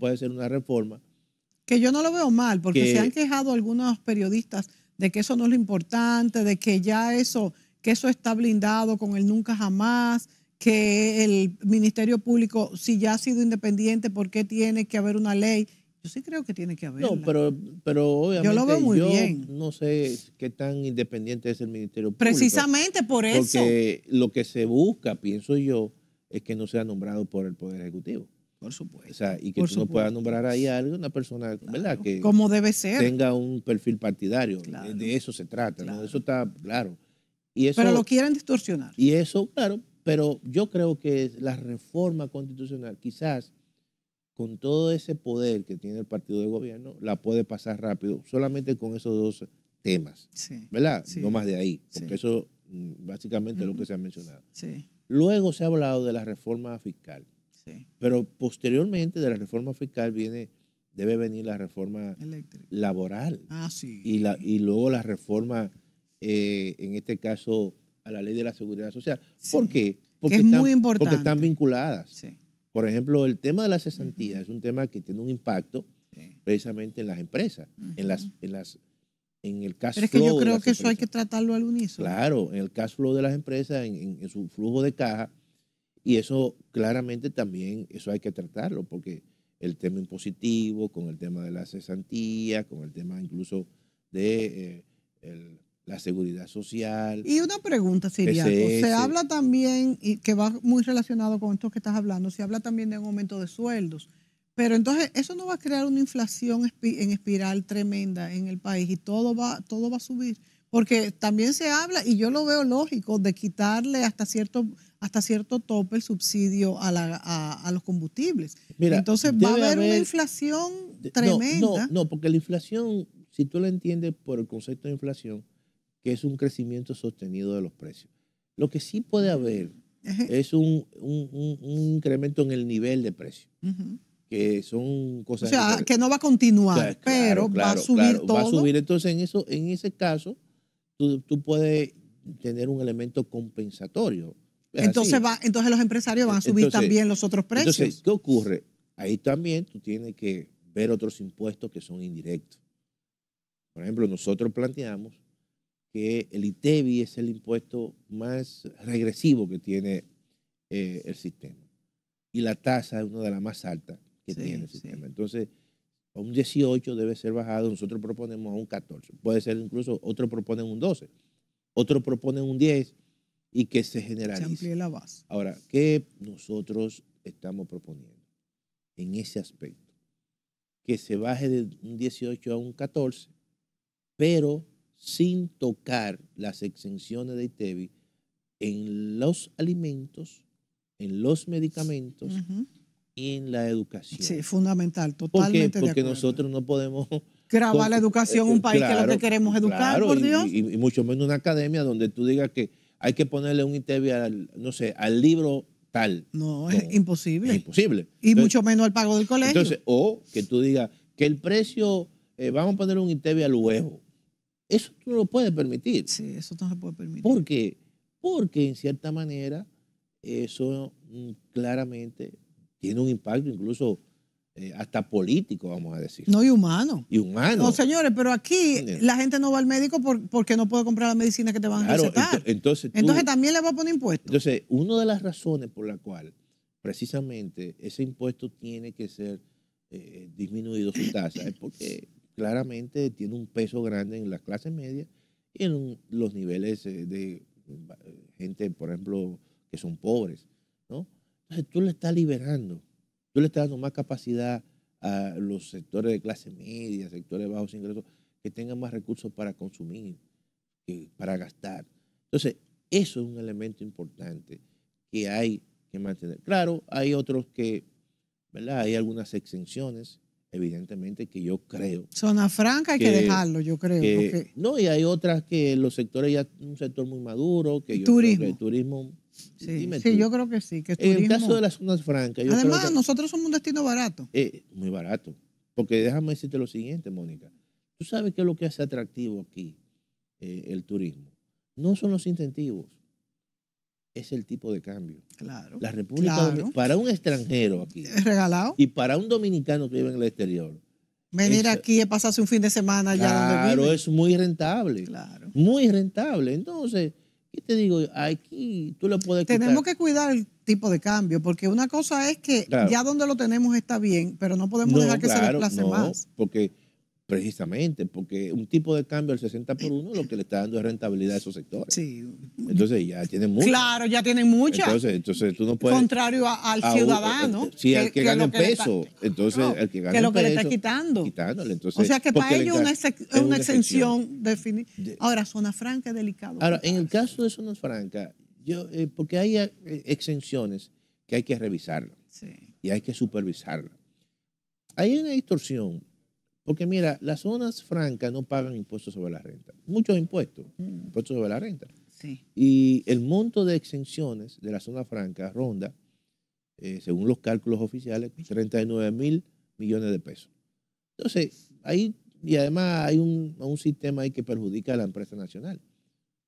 puede ser una reforma. Que yo no lo veo mal, porque se han quejado algunos periodistas de que eso no es lo importante, de que ya eso, que eso está blindado con el nunca jamás que el Ministerio Público, si ya ha sido independiente, ¿por qué tiene que haber una ley? Yo sí creo que tiene que haber. No, pero, pero obviamente. Yo lo veo muy bien. No sé qué tan independiente es el Ministerio Público. Precisamente por eso. Porque lo que se busca, pienso yo, es que no sea nombrado por el Poder Ejecutivo. Por supuesto. O sea, y que tú no puedas nombrar ahí a alguien, una persona, ¿verdad? Que como debe ser. Tenga un perfil partidario. De eso se trata, De Eso está claro. Y eso, pero lo quieren distorsionar. Y eso, claro, pero yo creo que la reforma constitucional, quizás con todo ese poder que tiene el partido de gobierno, la puede pasar rápido, solamente con esos dos temas, ¿verdad? no más de ahí, porque eso mm, básicamente es lo que se ha mencionado. Luego se ha hablado de la reforma fiscal, pero posteriormente de la reforma fiscal viene debe venir la reforma laboral ah, y, la, y luego la reforma, eh, en este caso, la ley de la seguridad social. ¿Por qué? Porque, están, porque están vinculadas. Por ejemplo, el tema de la cesantía es un tema que tiene un impacto precisamente en las empresas, en las, en las en el caso. Pero es que yo creo que eso hay que tratarlo al unísono. Claro, en el caso de las empresas, en, su flujo de caja, y eso claramente también, eso hay que tratarlo, porque el tema impositivo, con el tema de la cesantía, con el tema incluso de eh, la seguridad social. Y una pregunta, Siria. Se habla también, y que va muy relacionado con esto que estás hablando, se habla también de un aumento de sueldos. Pero entonces, ¿eso no va a crear una inflación en espiral tremenda en el país y todo va, todo va a subir? Porque también se habla, y yo lo veo lógico, de quitarle hasta cierto hasta cierto tope el subsidio a, la, a, los combustibles. entonces va a haber, una inflación tremenda. No, no, porque la inflación, si tú la entiendes por el concepto de inflación, que es un crecimiento sostenido de los precios. Lo que sí puede haber es un, incremento en el nivel de precios, Que son cosas. O sea, que, no va a continuar, pero va a subir todo. Va a subir. Entonces, en, eso, en ese caso, tú, puedes tener un elemento compensatorio. entonces, va, entonces los empresarios van a subir también los otros precios. Entonces, ¿qué ocurre? Ahí también tú tienes que ver otros impuestos que son indirectos. Por ejemplo, nosotros planteamos que el ITEBI e es el impuesto más regresivo que tiene eh, el sistema. Y la tasa es una de las más altas que tiene el sistema. Entonces, a un 18 debe ser bajado, nosotros proponemos a un 14. Puede ser incluso, otro proponen un 12, otro proponen un 10 y que se generalice. Se amplíe la base. Ahora, ¿qué nosotros estamos proponiendo en ese aspecto? Que se baje de un 18 a un 14, pero sin tocar las exenciones de ITEVI en los alimentos, en los medicamentos y en la educación. Sí, fundamental, totalmente. ¿Por Porque nosotros no podemos... Grabar la educación en un país que es lo que queremos educar, por Dios. Y, mucho menos una academia donde tú digas que hay que ponerle un ITEVI al, no sé, al libro tal. No, es imposible. Es imposible. Y mucho menos al pago del colegio. Entonces, o que tú digas que el precio, eh, vamos a poner un ITEVI al huevo eso tú no lo puedes permitir. Sí, eso no se puede permitir. ¿Por qué? Porque en cierta manera eso mm, claramente tiene un impacto incluso eh, hasta político, vamos a decir. No, y humano. Y humano. No, señores, pero aquí la gente no va al médico porque no puede comprar la medicina que te van a recetar. entonces, entonces también le va a poner impuestos. Entonces, una de las razones por la cual precisamente ese impuesto tiene que ser eh, disminuido su tasa es porque claramente tiene un peso grande en las clases medias y en los niveles eh, de gente, por ejemplo, que son pobres. ¿no? Entonces tú le estás liberando, tú le estás dando más capacidad a los sectores de clase media, sectores de bajos ingresos, que tengan más recursos para consumir, para gastar. Entonces, eso es un elemento importante que hay que mantener. Claro, hay otros que, ¿verdad? Hay algunas exenciones evidentemente que yo creo. Zona franca hay que, dejarlo, yo creo. No, y hay otras que los sectores ya, un sector muy maduro, que turismo. el turismo... Sí, yo creo que sí. en el caso de las zonas francas... además, nosotros somos un destino barato. Eh, muy barato. Porque déjame decirte lo siguiente, Mónica. Tú sabes qué es lo que hace atractivo aquí eh, el turismo. No son los incentivos es el tipo de cambio. Claro. La República para un extranjero aquí. ¿Es regalado. Y para un dominicano que vive en el exterior. Venir aquí y pasarse un fin de semana allá claro, donde es muy rentable. Claro. Muy rentable. Entonces, ¿qué te digo? Aquí tú lo puedes Tenemos que cuidar el tipo de cambio, porque una cosa es que ya donde lo tenemos está bien, pero no podemos dejar que se desplace más. Porque Precisamente, porque un tipo de cambio del 60 por 1 lo que le está dando es rentabilidad a esos sectores. Entonces ya tiene mucho Claro, ya tienen muchas. Entonces, tú no puedes. Contrario al ciudadano. Eh, sí, al que, gana peso. entonces, al que gana Que lo que le está quitando. Quitándole. o sea que para ellos una, es una, exención definida. Ahora, zona franca es delicado. Ahora, en el caso de zona franca, yo, eh, porque hay eh, exenciones que hay que revisarlas. Y hay que supervisarla Hay una distorsión porque mira, las zonas francas no pagan impuestos sobre la renta, muchos impuestos, mm. impuestos sobre la renta. Y el monto de exenciones de la zona franca ronda, eh, según los cálculos oficiales, 39 mil millones de pesos. Entonces, ahí, y además hay un, sistema ahí que perjudica a la empresa nacional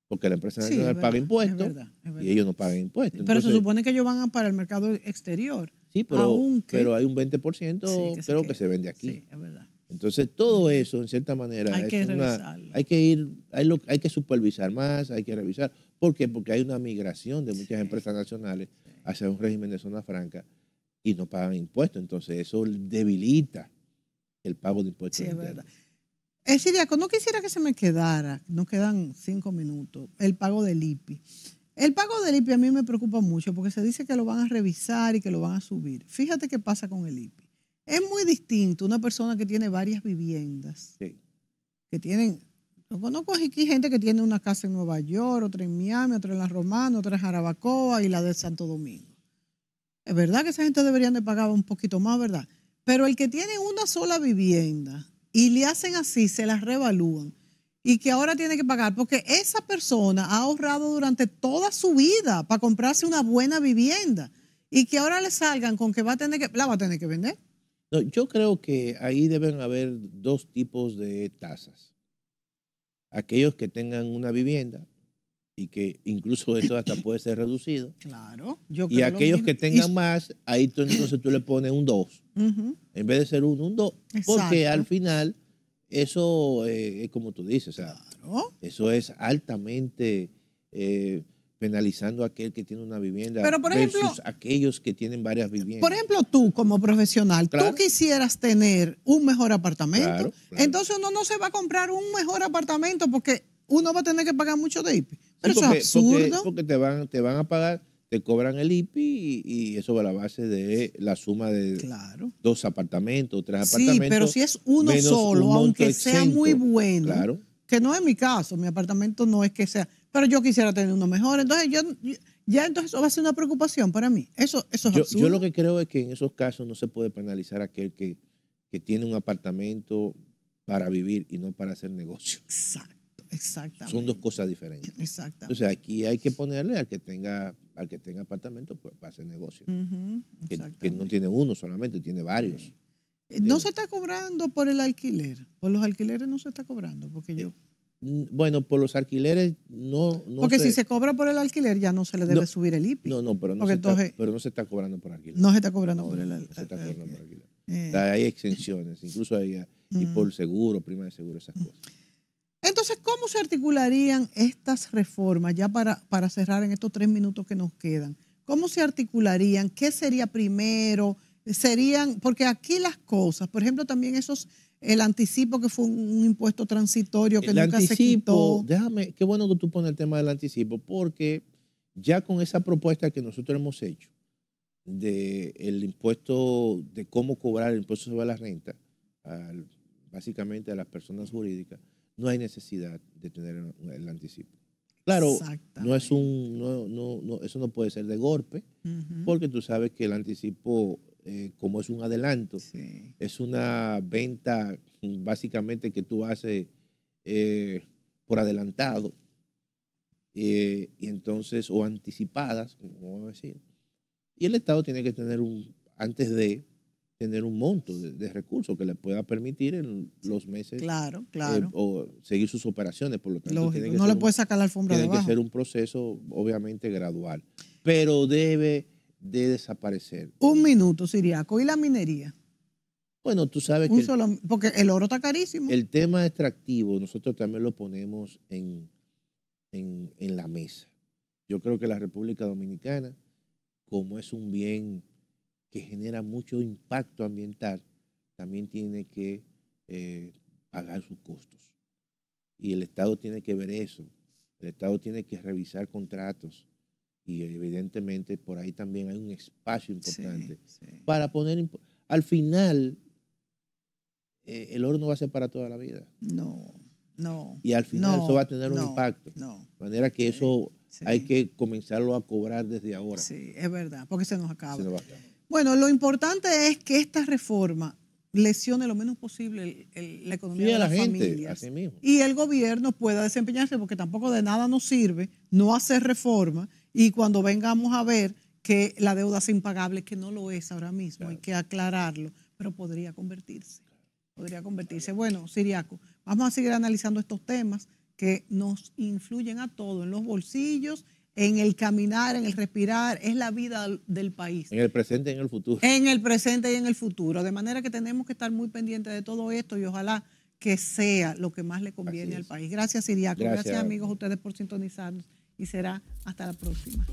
porque la empresa nacional paga impuestos y ellos no pagan impuestos. Pero se supone que ellos van para el mercado exterior. Sí, pero, hay un 20%, que creo que se vende aquí. Sí, es verdad. Entonces, todo eso, en cierta manera, hay que, hay que ir, hay, lo, hay que supervisar más, hay que revisar. ¿Por qué? Porque hay una migración de muchas empresas nacionales hacia un régimen de zona franca y no pagan impuestos. Entonces, eso debilita el pago de impuestos. Sí, es verdad. no quisiera que se me quedara, nos quedan cinco minutos, el pago del IPI. El pago del IPI a mí me preocupa mucho porque se dice que lo van a revisar y que lo van a subir. Fíjate qué pasa con el IPI. Es muy distinto una persona que tiene varias viviendas. Sí. Que tienen. Yo conozco aquí gente que tiene una casa en Nueva York, otra en Miami, otra en La Romana, otra en Jarabacoa y la de Santo Domingo. Es verdad que esa gente debería de pagar un poquito más, ¿verdad? Pero el que tiene una sola vivienda y le hacen así, se las revalúan y que ahora tiene que pagar porque esa persona ha ahorrado durante toda su vida para comprarse una buena vivienda y que ahora le salgan con que va a tener que, la va a tener que vender yo creo que ahí deben haber dos tipos de tasas. Aquellos que tengan una vivienda y que incluso eso hasta puede ser reducido. Claro. y aquellos que tengan más, ahí entonces tú le pones un 2. En vez de ser un 1, 2. Porque al final, eso eh, es como tú dices, o sea, eso es altamente eh, penalizando a aquel que tiene una vivienda aquellos que tienen varias viviendas. Por ejemplo, tú como profesional, tú quisieras tener un mejor apartamento, entonces uno no se va a comprar un mejor apartamento porque uno va a tener que pagar mucho de IPI. Pero eso es absurdo. Porque, te, van, te van a pagar, te cobran el IPI y, eso va a la base de la suma de dos apartamentos, tres apartamentos. Sí, pero si es uno solo, aunque sea muy bueno, que no es mi caso, mi apartamento no es que sea pero yo quisiera tener uno mejor. Entonces, yo, ya entonces eso va a ser una preocupación para mí. Eso, eso es yo, absurdo. Yo lo que creo es que en esos casos no se puede penalizar a aquel que, tiene un apartamento para vivir y no para hacer negocio. Exacto, exactamente. Son dos cosas diferentes. Exacto. Entonces, aquí hay que ponerle al que tenga al que tenga apartamento pues, para hacer negocio. que, no tiene uno solamente, tiene varios. Eh, no eh, se está cobrando por el alquiler. Por los alquileres no se está cobrando, porque eh, yo... Bueno, por los alquileres no. Porque si se cobra por el alquiler ya no se le debe subir el IPI. No, no, pero no, se está, cobrando por alquiler. No se está cobrando por el eh, eh, alquiler. No eh. se Hay exenciones, incluso hay y por mm. seguro, prima de seguro, esas mm. cosas. Entonces, ¿cómo se articularían estas reformas? Ya para, para cerrar en estos tres minutos que nos quedan. ¿Cómo se articularían? ¿Qué sería primero? Serían, porque aquí las cosas, por ejemplo, también esos el anticipo que fue un, impuesto transitorio que nunca se quitó. Déjame, qué bueno que tú pones el tema del anticipo, porque ya con esa propuesta que nosotros hemos hecho del el impuesto, de cómo cobrar el impuesto sobre la renta, básicamente a las personas jurídicas, no hay necesidad de tener el anticipo. Claro, no es un, no, no, no, eso no puede ser de golpe, porque tú sabes que el anticipo eh, como es un adelanto. Es una venta mm, básicamente que tú haces eh, por adelantado eh, y entonces, o anticipadas, como vamos a decir. Y el Estado tiene que tener un, antes de tener un monto de, recursos que le pueda permitir en los meses claro, claro. o seguir sus operaciones, por lo tanto. Tiene no le puede sacar la alfombra Tiene que ser un proceso obviamente gradual, pero debe de desaparecer. Un minuto, Siriaco. ¿Y la minería? Bueno, tú sabes que... porque el oro está carísimo. El tema extractivo nosotros también lo ponemos en, en, la mesa. Yo creo que la República Dominicana, como es un bien que genera mucho impacto ambiental, también tiene que eh, pagar sus costos. Y el Estado tiene que ver eso. El Estado tiene que revisar contratos y evidentemente por ahí también hay un espacio importante para poner al final eh, el oro no va a ser para toda la vida no no y al final eso va a tener un impacto no, de manera que eso hay que comenzarlo a cobrar desde ahora sí es verdad porque se nos acaba, bueno lo importante es que esta reforma lesione lo menos posible la economía de las familias. Y el gobierno pueda desempeñarse, porque tampoco de nada nos sirve no hacer reforma y cuando vengamos a ver que la deuda es impagable, que no lo es ahora mismo, hay que aclararlo, pero podría convertirse. Podría convertirse. Bueno, Siriaco, vamos a seguir analizando estos temas que nos influyen a todos, en los bolsillos, en el caminar, en el respirar, es la vida del país. En el presente y en el futuro. En el presente y en el futuro. De manera que tenemos que estar muy pendientes de todo esto y ojalá que sea lo que más le conviene al país. Gracias, Siriaco. Gracias. Gracias, amigos, a ustedes por sintonizarnos y será hasta la próxima.